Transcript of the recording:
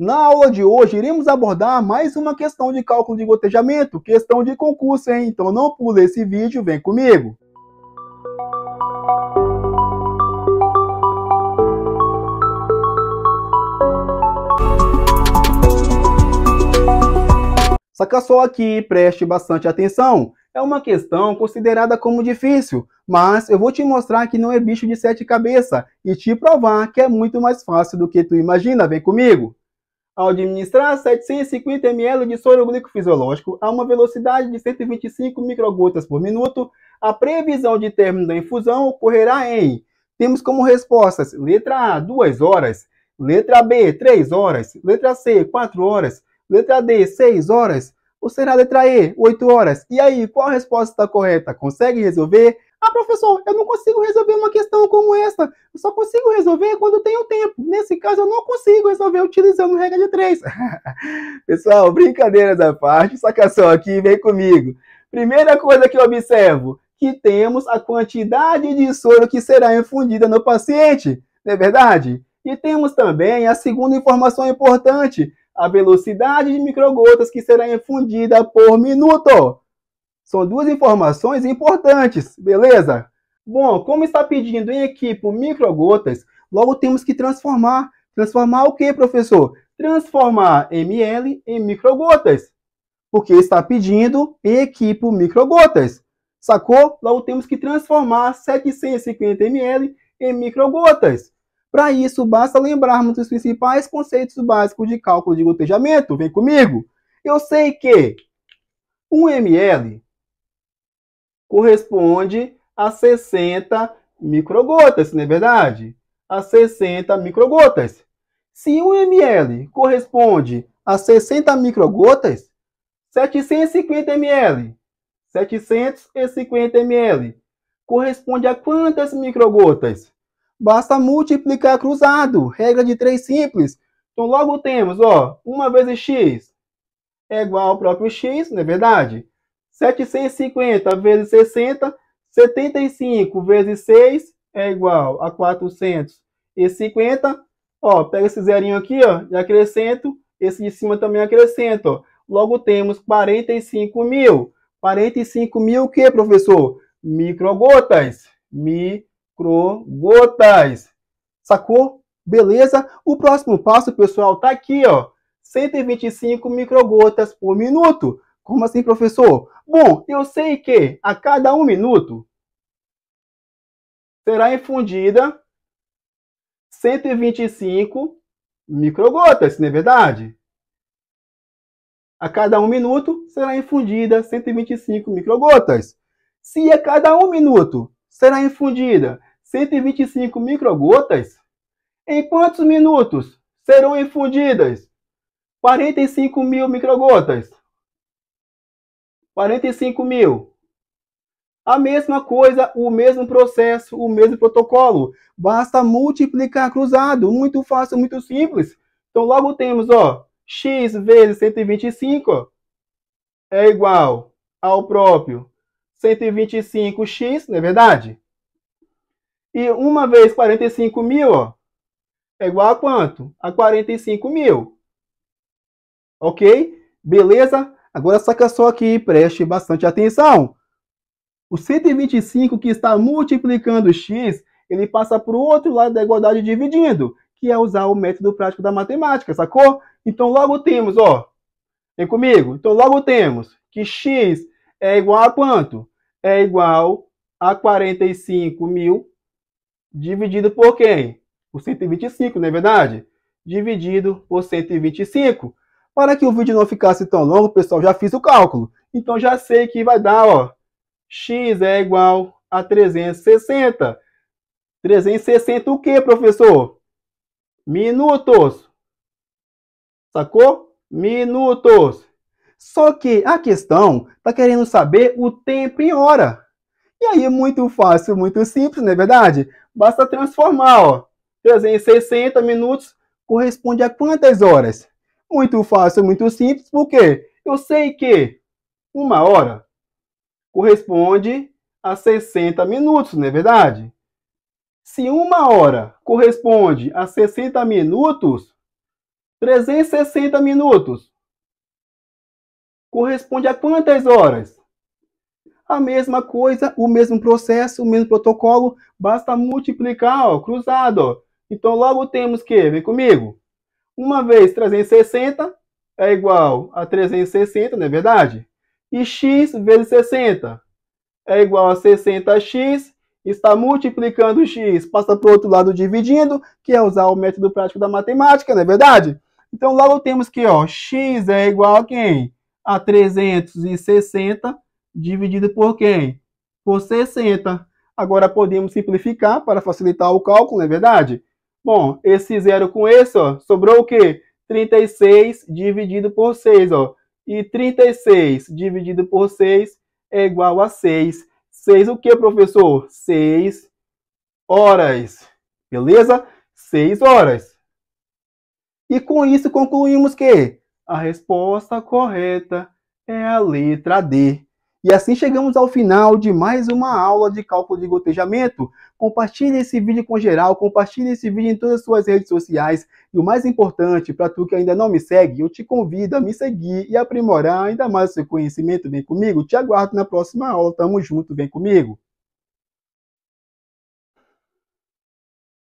Na aula de hoje, iremos abordar mais uma questão de cálculo de gotejamento, questão de concurso, hein? Então não pule esse vídeo, vem comigo! Saca só aqui, preste bastante atenção. É uma questão considerada como difícil, mas eu vou te mostrar que não é bicho de sete cabeças e te provar que é muito mais fácil do que tu imagina. Vem comigo! ao administrar 750 ml de soro glico fisiológico a uma velocidade de 125 microgotas por minuto, a previsão de término da infusão ocorrerá em temos como respostas letra A, 2 horas, letra B, 3 horas, letra C, 4 horas, letra D, 6 horas, ou será a letra E, 8 horas? E aí, qual a resposta está correta? Consegue resolver? Ah, professor, eu não consigo resolver uma questão como essa. Eu só consigo resolver quando tenho tempo. Nesse caso, eu não consigo resolver utilizando regra de três. Pessoal, brincadeiras à parte, sacação aqui, vem comigo. Primeira coisa que eu observo, que temos a quantidade de soro que será infundida no paciente, não é verdade? E temos também a segunda informação importante, a velocidade de microgotas que será infundida por minuto. São duas informações importantes, beleza? Bom, como está pedindo em equipe microgotas, logo temos que transformar. Transformar o que, professor? Transformar ml em microgotas. Porque está pedindo em equipe microgotas. Sacou? Logo temos que transformar 750 ml em microgotas. Para isso, basta lembrarmos dos principais conceitos básicos de cálculo de gotejamento. Vem comigo! Eu sei que 1 ml corresponde a 60 microgotas, não é verdade? A 60 microgotas. Se 1 ml corresponde a 60 microgotas, 750 ml. 750 ml corresponde a quantas microgotas? Basta multiplicar cruzado, regra de três simples. Então logo temos, ó, 1 vezes x é igual ao próprio x, não é verdade? 750 vezes 60, 75 vezes 6 é igual a 450. Ó, pega esse zerinho aqui, ó, e acrescento. Esse de cima também acrescento, ó. Logo temos 45 mil. 45 mil o que, professor? Microgotas. Microgotas. Sacou? Beleza? O próximo passo, pessoal, tá aqui, ó. 125 microgotas por minuto. Como assim, professor? Bom, eu sei que a cada um minuto será infundida 125 microgotas, não é verdade? A cada um minuto será infundida 125 microgotas. Se a cada um minuto será infundida 125 microgotas, em quantos minutos serão infundidas 45 mil microgotas? 45 mil. A mesma coisa, o mesmo processo, o mesmo protocolo. Basta multiplicar cruzado. Muito fácil, muito simples. Então, logo temos, ó, x vezes 125 é igual ao próprio 125x, não é verdade? E uma vez 45 mil, ó, é igual a quanto? A 45 mil. Ok? Beleza? Agora saca só aqui, preste bastante atenção. O 125 que está multiplicando x, ele passa para o outro lado da igualdade dividindo, que é usar o método prático da matemática, sacou? Então logo temos, ó, vem comigo. Então logo temos que x é igual a quanto? É igual a 45 mil dividido por quem? Por 125, não é verdade? Dividido por 125. Para que o vídeo não ficasse tão longo, pessoal, já fiz o cálculo. Então já sei que vai dar, ó, x é igual a 360. 360 o quê, professor? Minutos. Sacou? Minutos. Só que a questão está querendo saber o tempo em hora. E aí é muito fácil, muito simples, não é verdade? Basta transformar, ó. 360 minutos corresponde a quantas horas? Muito fácil, muito simples, porque eu sei que uma hora corresponde a 60 minutos, não é verdade? Se uma hora corresponde a 60 minutos, 360 minutos corresponde a quantas horas? A mesma coisa, o mesmo processo, o mesmo protocolo, basta multiplicar, ó, cruzado. Ó. Então logo temos que, vem comigo, 1 vezes 360 é igual a 360, não é verdade? E x vezes 60 é igual a 60x. Está multiplicando x, passa para o outro lado dividindo, que é usar o método prático da matemática, não é verdade? Então, logo temos que ó, x é igual a quem? A 360 dividido por quem? Por 60. Agora, podemos simplificar para facilitar o cálculo, não é verdade? Bom, esse zero com esse, ó, sobrou o quê? 36 dividido por 6, ó. E 36 dividido por 6 é igual a 6. 6 o quê, professor? 6 horas. Beleza? 6 horas. E com isso concluímos que a resposta correta é a letra D. E assim chegamos ao final de mais uma aula de cálculo de gotejamento. Compartilhe esse vídeo com geral, compartilhe esse vídeo em todas as suas redes sociais. E o mais importante, para tu que ainda não me segue, eu te convido a me seguir e aprimorar ainda mais o seu conhecimento. Vem comigo, te aguardo na próxima aula. Tamo junto, vem comigo.